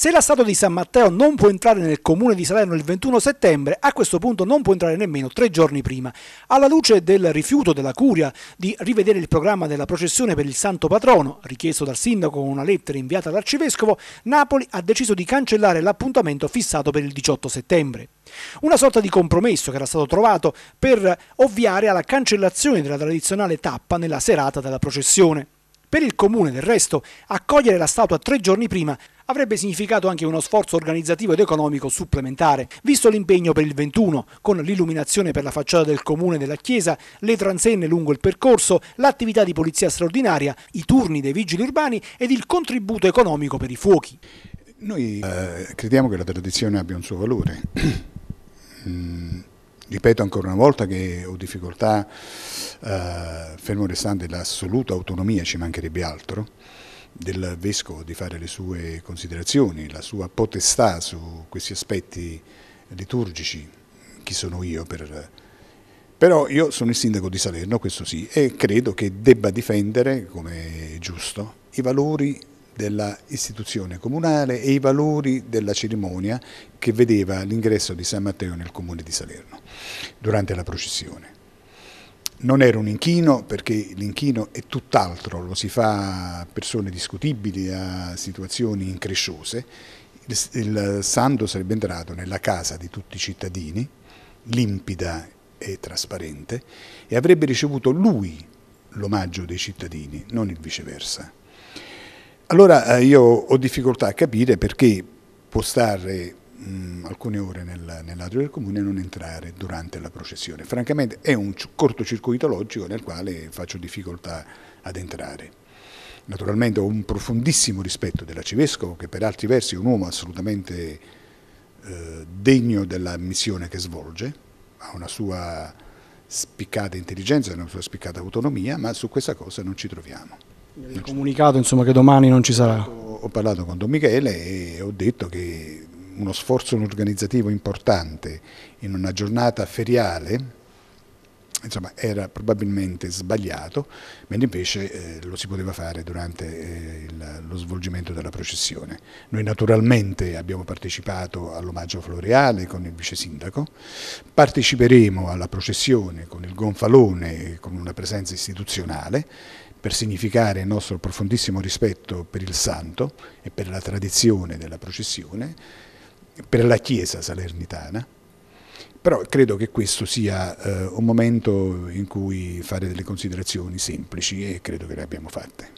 Se la statua di San Matteo non può entrare nel comune di Salerno il 21 settembre, a questo punto non può entrare nemmeno tre giorni prima. Alla luce del rifiuto della Curia di rivedere il programma della processione per il Santo Patrono, richiesto dal sindaco con una lettera inviata all'arcivescovo, Napoli ha deciso di cancellare l'appuntamento fissato per il 18 settembre. Una sorta di compromesso che era stato trovato per ovviare alla cancellazione della tradizionale tappa nella serata della processione. Per il comune, del resto, accogliere la statua tre giorni prima avrebbe significato anche uno sforzo organizzativo ed economico supplementare, visto l'impegno per il 21, con l'illuminazione per la facciata del comune della chiesa, le transenne lungo il percorso, l'attività di polizia straordinaria, i turni dei vigili urbani ed il contributo economico per i fuochi. Noi eh, crediamo che la tradizione abbia un suo valore. mm Ripeto ancora una volta che ho difficoltà, eh, fermo restante l'assoluta autonomia, ci mancherebbe altro, del Vescovo di fare le sue considerazioni, la sua potestà su questi aspetti liturgici, chi sono io per... Però io sono il sindaco di Salerno, questo sì, e credo che debba difendere, come è giusto, i valori della istituzione comunale e i valori della cerimonia che vedeva l'ingresso di San Matteo nel comune di Salerno durante la processione. Non era un inchino perché l'inchino è tutt'altro, lo si fa a persone discutibili, a situazioni incresciose. Il, il santo sarebbe entrato nella casa di tutti i cittadini, limpida e trasparente, e avrebbe ricevuto lui l'omaggio dei cittadini, non il viceversa. Allora eh, io ho difficoltà a capire perché può stare mh, mm, alcune ore nel, nell'atrio del comune e non entrare durante la processione. Francamente è un cortocircuito logico nel quale faccio difficoltà ad entrare. Naturalmente ho un profondissimo rispetto dell'arcivescovo che per altri versi è un uomo assolutamente eh, degno della missione che svolge, ha una sua spiccata intelligenza, una sua spiccata autonomia, ma su questa cosa non ci troviamo. Il comunicato insomma, che domani non ci sarà. Ho parlato con Don Michele e ho detto che uno sforzo organizzativo importante in una giornata feriale insomma, era probabilmente sbagliato, mentre invece eh, lo si poteva fare durante eh, il, lo svolgimento della processione. Noi naturalmente abbiamo partecipato all'omaggio floreale con il vice sindaco, parteciperemo alla processione con il gonfalone, e con una presenza istituzionale per significare il nostro profondissimo rispetto per il santo e per la tradizione della processione, per la Chiesa salernitana, però credo che questo sia eh, un momento in cui fare delle considerazioni semplici e credo che le abbiamo fatte.